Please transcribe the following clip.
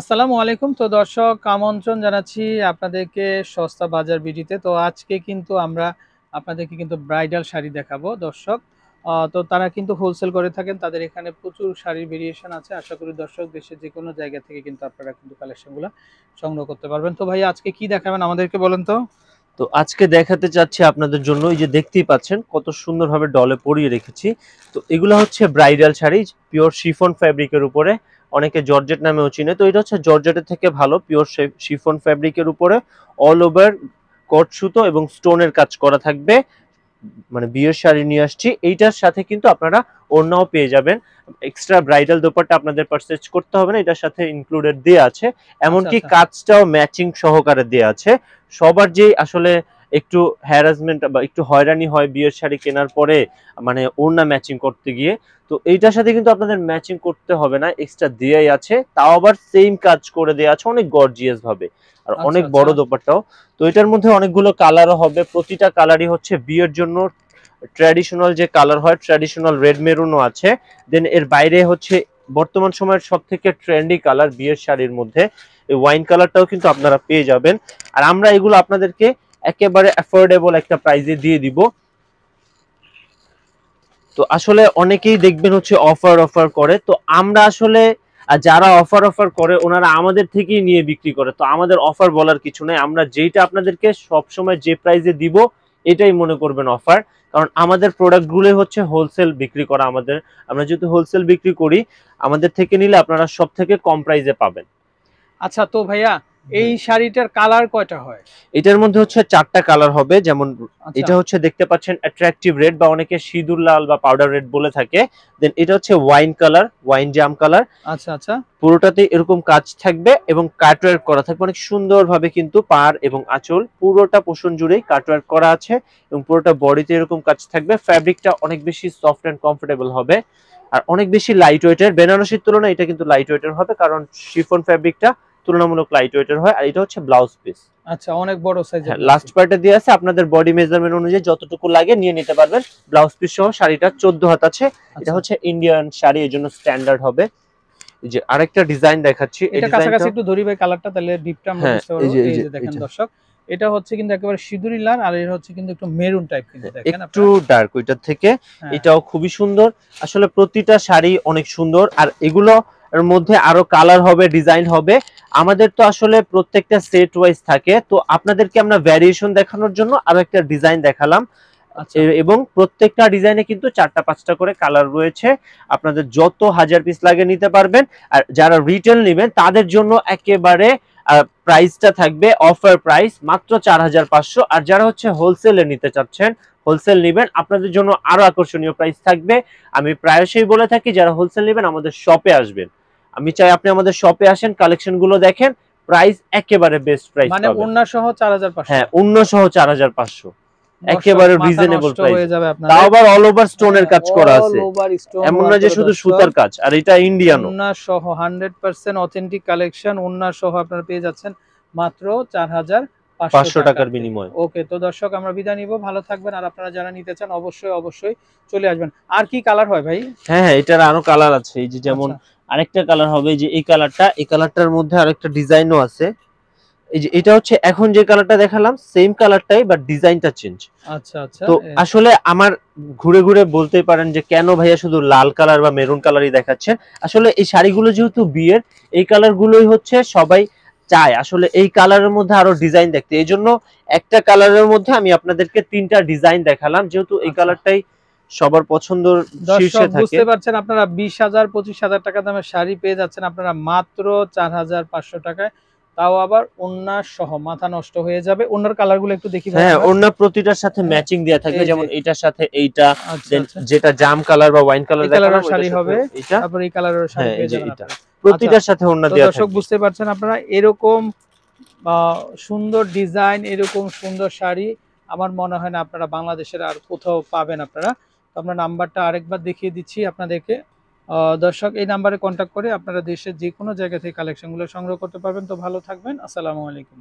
আসসালামু আলাইকুম তো দর্শক আমন্ত্রণ জানাচ্ছি আপনাদেরকে সস্তা বাজার বিডিতে তো আজকে কিন্তু আমরা আপনাদেরকে কিন্তু ব্রাইডাল শাড়ি দেখাবো দর্শক তো তারা কিন্তু হোলসেল করে থাকেন তাদের এখানে প্রচুর শাড়ির ভেরিয়েশন আছে আশা করি দর্শক দেশের যে কোনো জায়গা থেকে কিন্তু আপনারা কিন্তু কালেকশনগুলো সংগ্রহ করতে পারবেন তো ভাই আজকে কি দেখাবেন আমাদেরকে বলেন তো তো আজকে দেখাতে চাচ্ছি আপনাদের জন্য এই যে দেখতেই পাচ্ছেন কত সুন্দরভাবে ডলে পরিয়ে রেখেছি তো এগুলো হচ্ছে ব্রাইডাল শাড়ি পিওর শিফন ফ্যাব্রিকের উপরে অনেকে জর্জেট নামেও চিনে তো এটা হচ্ছে জর্জেটের থেকে ভালো পিওর শিফন ফ্যাব্রিকের উপরে অল ওভার কট সুতো এবং স্টোনের কাজ করা থাকবে মানে বিয়ের শাড়ি নিয়ে আসছি এইটার সাথে কিন্তু আপনারা অন্যও পেয়ে যাবেন এক্সট্রা ব্রাইডাল দোপারটা আপনাদের পারচেজ করতে হবে না এটার সাথে ইনক্লুডেড দেওয়া আছে এমনকি আচ্ছা, আচ্ছা। কাজটাও ম্যাচিং সহকারে দেওয়া আছে সবার যে আসলে একটু হ্যারাসমেন্ট বা একটু হয়রানি হয় বিয়ের শাড়ি কেনার পরে মানে ওড়না ম্যাচিং করতে গিয়ে তো এইটার সাথে কিন্তু আপনাদের ম্যাচিং করতে হবে না এক্সট্রা দেয়াই আছে তাও আবার সেম কাজ করে দেওয়া আছে অনেক গর্জিয়াস ভাবে আর আচ্ছা, অনেক আচ্ছা। বড় দোপারটাও তো এটার মধ্যে অনেকগুলো কালারও হবে প্রতিটা কালারই হচ্ছে বিয়ের জন্য ট্র্যাডিশনাল যে কালার হয় ট্র্যাডিশনাল রেড মেরুনও আছে দেন এর বাইরে হচ্ছে বর্তমান সময়ের সব থেকে ট্রেন্ডি কালার বিয়ের শাড়ির মধ্যে ওয়াইন কালারটাও কিন্তু আপনারা পেয়ে যাবেন আর আমরা এগুলো আপনাদেরকে একেবারে অ্যাফোর্ডেবল একটা প্রাইজে দিয়ে দিব তো আসলে অনেকেই দেখবেন হচ্ছে অফার অফার করে তো আমরা আসলে যারা অফার অফার করে ওনারা আমাদের থেকেই নিয়ে বিক্রি করে তো আমাদের অফার বলার কিছু নাই আমরা যেইটা আপনাদেরকে সবসময় যে প্রাইজে দিব এটাই মনে করবেন অফার কারণ আমাদের প্রোডাক্টগুলোই হচ্ছে হোলসেল বিক্রি করা আমাদের আমরা যেহেতু হোলসেল বিক্রি করি আমাদের থেকে নিলে আপনারা সব থেকে কম প্রাইজে পাবেন আচ্ছা তো ভাইয়া এই শাড়িটার কালার কয়টা হয় এটার মধ্যে হচ্ছে চারটা কালার হবে যেমন আচ্ছা। এটা হচ্ছে দেখতে পাচ্ছেন অ্যাট্রাকটিভ রেড বা অনেকে সিঁদুর লাল বা পাউডার রেড বলে থাকে দেন এটা হচ্ছে ওয়াইন কালার ওয়াইন জাম কালার আচ্ছা আচ্ছা পুরোটাতে এরকম কাজ থাকবে এবং কাটওয়ার করা থাকবে অনেক সুন্দরভাবে কিন্তু পার এবং আঁচল পুরোটা পোষণ জুড়েই কাটওয়ার করা আছে এবং পুরোটা বডিতে এরকম কাজ থাকবে ফ্যাব্রিকটা অনেক বেশি সফট অ্যান্ড কমফোর্টেবল হবে আর অনেক বেশি লাইট ওয়েটের বেনারসির তুলনায় এটা কিন্তু লাইট ওয়েটের হবে কারণ শিফন ফ্যাব্রিকটা তুলনামূলক লাইট ওয়েটের হয় আর এটা হচ্ছে ব্লাউজ পিস আচ্ছা অনেক বড় সাইজ লাস্ট পার্টে দিয়ে আছে আপনাদের বডি মেজারমেন্ট অনুযায়ী যতটুকু লাগে নিয়ে নিতে পারবেন ব্লাউজ পিস সহ শাড়িটা 14 হাত আছে এটা আচ্ছা। হচ্ছে ইন্ডিয়ান শাড়ি এর জন্য স্ট্যান্ডার্ড হবে যে আরেকটা ডিজাইন দেখাচ্ছি এটা কাছাকাছি একটু ধরি ভাই কালারটা তাহলে ডিপটা আমরা হ্যাঁ, বুঝতে পারবো এই যে দেখেন দর্শক এটা হচ্ছে কিন্তু একেবারে সিঁদুরি লাল আর এটা হচ্ছে কিন্তু একটু মেরুন টাইপ কিন্তু হ্যাঁ, দেখেন একটু ডার্ক ওইটার থেকে হ্যাঁ। এটাও খুবই সুন্দর আসলে প্রতিটা শাড়ি অনেক সুন্দর আর এগুলো এর মধ্যে আরো কালার হবে ডিজাইন হবে আমাদের তো আসলে প্রত্যেকটা সেট ওয়াইজ থাকে তো আপনাদেরকে আমরা ভ্যারিয়েশন দেখানোর জন্য আরো একটা ডিজাইন দেখালাম আচ্ছা। এবং প্রত্যেকটা ডিজাইনে কিন্তু চারটা পাঁচটা করে কালার রয়েছে আপনাদের যত হাজার পিস লাগে নিতে পারবেন আর যারা রিটেল নেবেন তাদের জন্য একেবারে প্রাইসটা থাকবে অফার প্রাইস মাত্র চার হাজার পাঁচশো আর যারা হচ্ছে হোলসেলে নিতে চাচ্ছেন হোলসেল নেবেন আপনাদের জন্য আরো আকর্ষণীয় প্রাইস থাকবে আমি প্রায়শই বলে থাকি যারা হোলসেল নেবেন আমাদের শপে আসবেন আমি চাই আপনি আমাদের শপে আসেন কালেকশন গুলো দেখেন প্রাইস একেবারে বেস্ট প্রাইস মানে ওন্না সহ 4500 হ্যাঁ ওন্না সহ 4500 একেবারে রিজনেবল প্রাইস তাও আবার অল ওভার স্টোনের কাজ করা আছে এমন না যে শুধু সুতার কাজ আর এটা ইন্ডিয়ানো ওন্না সহ 100% অথেন্টিক কালেকশন ওন্না সহ আপনারা পেয়ে যাচ্ছেন মাত্র 4000 পাঁচশো টাকার বিনিময়ে ওকে তো দর্শক আমরা বিদায় নিব ভালো থাকবেন আর আপনারা যারা নিতে চান অবশ্যই অবশ্যই চলে আসবেন আর কি কালার হয় ভাই হ্যাঁ হ্যাঁ এটার আরো কালার আছে এই যে যেমন আচ্ছা। আরেকটা কালার হবে যে এই কালারটা এই কালারটার মধ্যে আরেকটা ডিজাইনও আছে এই যে এটা হচ্ছে এখন যে কালারটা দেখালাম সেম কালারটাই বাট ডিজাইনটা চেঞ্জ আচ্ছা আচ্ছা তো আসলে আমার ঘুরে ঘুরে বলতে পারেন যে কেন ভাইয়া শুধু লাল কালার বা মেরুন কালারই দেখাচ্ছেন আসলে এই শাড়িগুলো যেহেতু বিয়ের এই কালারগুলোই হচ্ছে সবাই চায় আসলে এই কালারের মধ্যে আরো ডিজাইন দেখতে এই জন্য একটা কালারের মধ্যে আমি আপনাদেরকে তিনটা ডিজাইন দেখালাম যেহেতু এই কালারটাই আচ্ছা। সবার পছন্দের শীর্ষে থাকে বুঝতে পারছেন আপনারা 20000 25000 টাকা দামের শাড়ি পেয়ে যাচ্ছেন আপনারা মাত্র 4500 টাকায় তাও আবার ওন্না সহ মাথা নষ্ট হয়ে যাবে ওন্নার কালারগুলো একটু দেখি হ্যাঁ ওন্না প্রতিটার সাথে ম্যাচিং দেয়া থাকবে যেমন এটার সাথে এইটা আচ্ছা, আচ্ছা। যেটা জাম কালার বা ওয়াইন কালার দেখানোর শাড়ি হবে তারপর এই কালারের শাড়ি হ্যাঁ, পেয়ে যাবেন আপনারা প্রতিটার আচ্ছা। সাথে ওন্না দেয়া থাকবে দর্শক বুঝতে পারছেন আপনারা এরকম সুন্দর ডিজাইন এরকম সুন্দর শাড়ি আমার মনে হয় না আপনারা বাংলাদেশের আর কোথাও পাবেন আপনারা তো আমরা নাম্বারটা আরেকবার দেখিয়ে দিচ্ছি আপনাদেরকে দর্শক এই নাম্বারে কন্ট্যাক্ট করে আপনারা দেশের যে কোনো জায়গা থেকে কালেকশনগুলো সংগ্রহ করতে পারবেন তো ভালো থাকবেন আসসালামু আলাইকুম